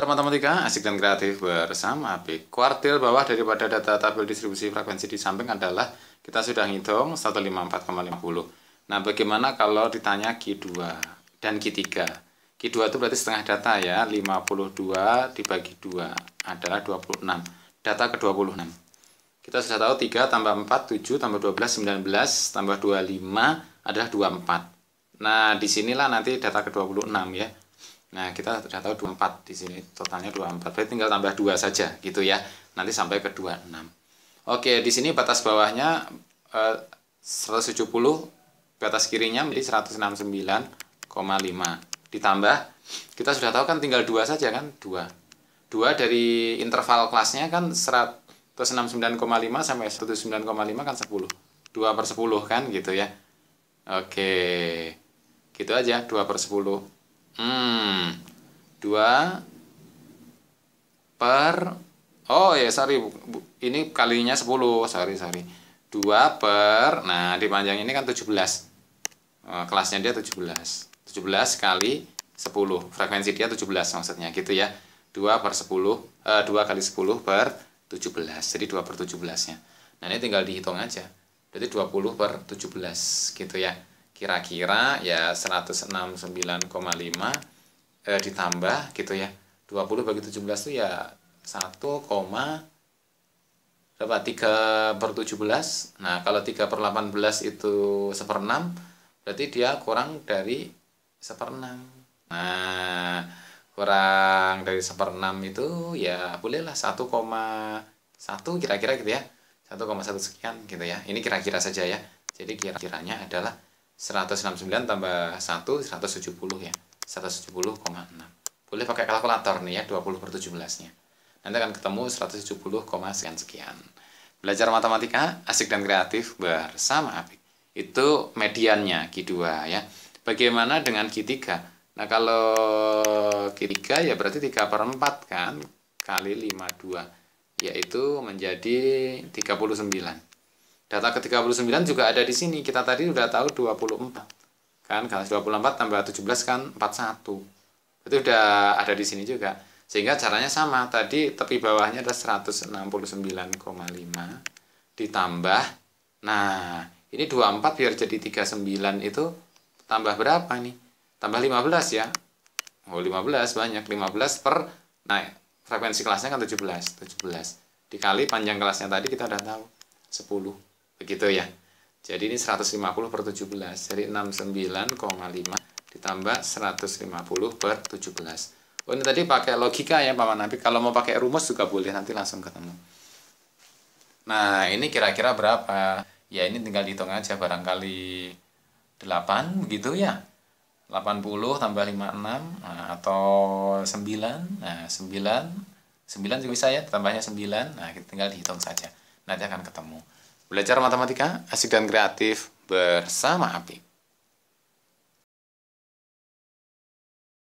Matematika asik dan kreatif bersama Apik. Kuartil bawah daripada data tabel distribusi frekuensi di samping adalah kita sudah ngitung 154,50. Nah, bagaimana kalau ditanya Q2 dan Q3? Q2 itu berarti setengah data ya, 52 dibagi 2 adalah 26. Data ke-26. Kita sudah tahu 3 tambah 4, 7 tambah 12, 19 tambah 25 adalah 24. Nah, disinilah nanti data ke-26 ya. Nah, kita sudah tahu 24 di sini, totalnya 24. Berarti tinggal tambah 2 saja gitu ya. Nanti sampai ke 26. Oke, di sini batas bawahnya eh, 170, batas kirinya menjadi 169,5. Ditambah, kita sudah tahu kan tinggal 2 saja kan, 2. 2 dari interval kelasnya kan 169,5 sampai 109,5 kan 10. 2 per 10 kan gitu ya. Oke, gitu aja 2 per 10. Hmm, 2 per oh ya sorry ini kalinya 10 sorry sorry 2 per nah di panjang ini kan 17 eh, kelasnya dia 17 17 kali 10 frekuensi dia 17 maksudnya gitu ya 2 per 10 eh, 2 kali 10 per 17 jadi 2 per 17 nya nah ini tinggal dihitung aja jadi 20 per 17 gitu ya kira-kira ya 169,5 e, eh, ditambah gitu ya 20 bagi 17 itu ya 1, berapa 3 per 17 nah kalau 3 per 18 itu seperenam berarti dia kurang dari seperenam nah kurang dari seperenam itu ya bolehlah 1,1 kira-kira gitu ya 1,1 sekian gitu ya ini kira-kira saja ya jadi kira-kiranya adalah 169 tambah 1 170 ya 170,6 boleh pakai kalkulator nih ya 20 per 17 nya nanti akan ketemu 170, sekian sekian belajar matematika asik dan kreatif bersama Apik itu mediannya Q2 ya bagaimana dengan Q3 nah kalau Q3 ya berarti 3 per 4 kan kali 52 yaitu menjadi 39 Data ke-39 juga ada di sini. Kita tadi sudah tahu 24. Kan, kalau 24 tambah 17 kan 41. Itu sudah ada di sini juga. Sehingga caranya sama. Tadi tepi bawahnya ada 169,5 ditambah. Nah, ini 24 biar jadi 39 itu tambah berapa nih? Tambah 15 ya. Oh, 15 banyak. 15 per naik frekuensi kelasnya kan 17. 17 dikali panjang kelasnya tadi kita udah tahu 10 begitu ya jadi ini 150 per 17 jadi 69,5 ditambah 150 per 17 oh ini tadi pakai logika ya Paman Nabi kalau mau pakai rumus juga boleh nanti langsung ketemu nah ini kira-kira berapa ya ini tinggal dihitung aja barangkali 8 begitu ya 80 tambah 56 nah, atau 9 nah 9 9 juga bisa ya tambahnya 9 nah kita tinggal dihitung saja nanti akan ketemu Belajar matematika asik dan kreatif bersama Apik.